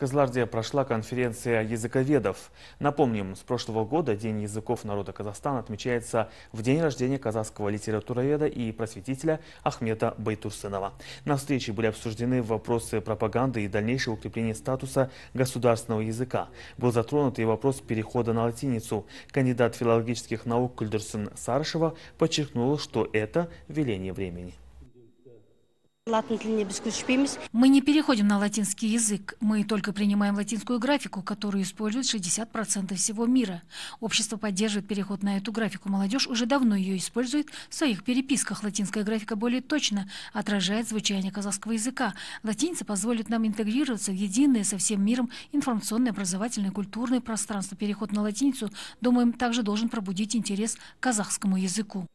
Козларде прошла конференция языковедов. Напомним, с прошлого года День языков народа Казахстана отмечается в день рождения казахского литературоведа и просветителя Ахмета Байтурсынова. На встрече были обсуждены вопросы пропаганды и дальнейшего укрепления статуса государственного языка. Был затронут и вопрос перехода на латиницу. Кандидат филологических наук Кульдерсон Сарышева подчеркнул, что это веление времени мы не переходим на латинский язык мы только принимаем латинскую графику которую использует 60 всего мира общество поддерживает переход на эту графику молодежь уже давно ее использует в своих переписках латинская графика более точно отражает звучание казахского языка латиница позволит нам интегрироваться в единое со всем миром информационное образовательное культурное пространство переход на латиницу думаем также должен пробудить интерес к казахскому языку